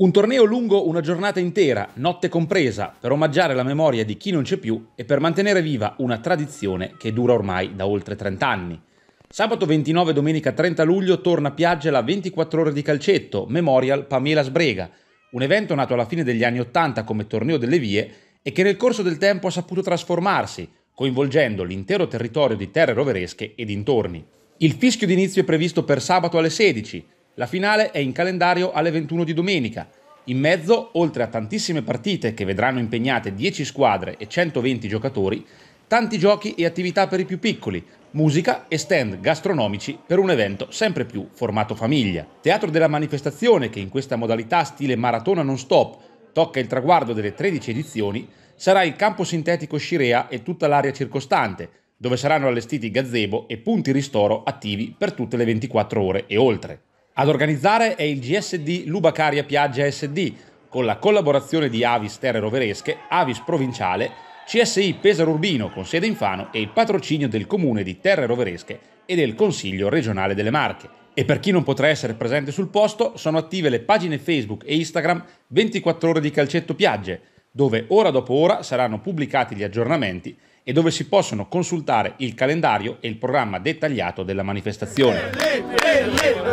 Un torneo lungo una giornata intera, notte compresa, per omaggiare la memoria di chi non c'è più e per mantenere viva una tradizione che dura ormai da oltre 30 anni. Sabato 29 domenica 30 luglio torna a Piaggia la 24 ore di calcetto, Memorial Pamela Sbrega, un evento nato alla fine degli anni 80 come torneo delle vie e che nel corso del tempo ha saputo trasformarsi, coinvolgendo l'intero territorio di terre roveresche e dintorni. Il fischio d'inizio è previsto per sabato alle 16, la finale è in calendario alle 21 di domenica. In mezzo, oltre a tantissime partite che vedranno impegnate 10 squadre e 120 giocatori, tanti giochi e attività per i più piccoli, musica e stand gastronomici per un evento sempre più formato famiglia. Teatro della manifestazione che in questa modalità stile maratona non stop tocca il traguardo delle 13 edizioni, sarà il campo sintetico Scirea e tutta l'area circostante, dove saranno allestiti gazebo e punti ristoro attivi per tutte le 24 ore e oltre. Ad organizzare è il GSD Lubacaria Piaggia SD, con la collaborazione di Avis Terre Roveresche, Avis Provinciale, CSI Pesaro Urbino con sede in Fano e il patrocinio del Comune di Terre Roveresche e del Consiglio regionale delle Marche. E per chi non potrà essere presente sul posto, sono attive le pagine Facebook e Instagram 24 ore di calcetto piagge, dove ora dopo ora saranno pubblicati gli aggiornamenti e dove si possono consultare il calendario e il programma dettagliato della manifestazione. Eh, eh, eh,